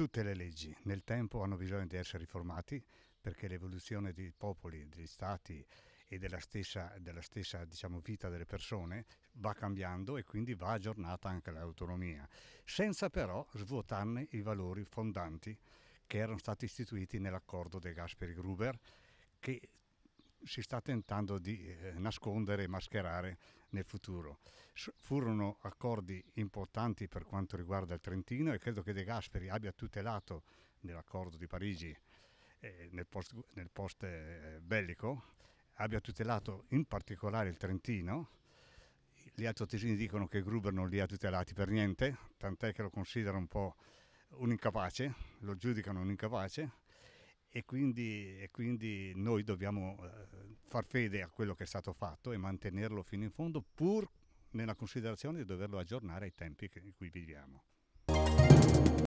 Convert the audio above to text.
tutte le leggi nel tempo hanno bisogno di essere riformati perché l'evoluzione dei popoli, degli stati e della stessa, della stessa diciamo, vita delle persone va cambiando e quindi va aggiornata anche l'autonomia, senza però svuotarne i valori fondanti che erano stati istituiti nell'accordo De Gasperi-Gruber che si sta tentando di eh, nascondere e mascherare nel futuro. furono accordi importanti per quanto riguarda il Trentino e credo che De Gasperi abbia tutelato nell'accordo di Parigi nel post, nel post eh, bellico, abbia tutelato in particolare il Trentino. Gli altoatesini dicono che Gruber non li ha tutelati per niente, tant'è che lo considera un po' un incapace, lo giudicano un incapace e quindi, e quindi noi dobbiamo eh, far fede a quello che è stato fatto e mantenerlo fino in fondo pur nella considerazione di doverlo aggiornare ai tempi in cui viviamo.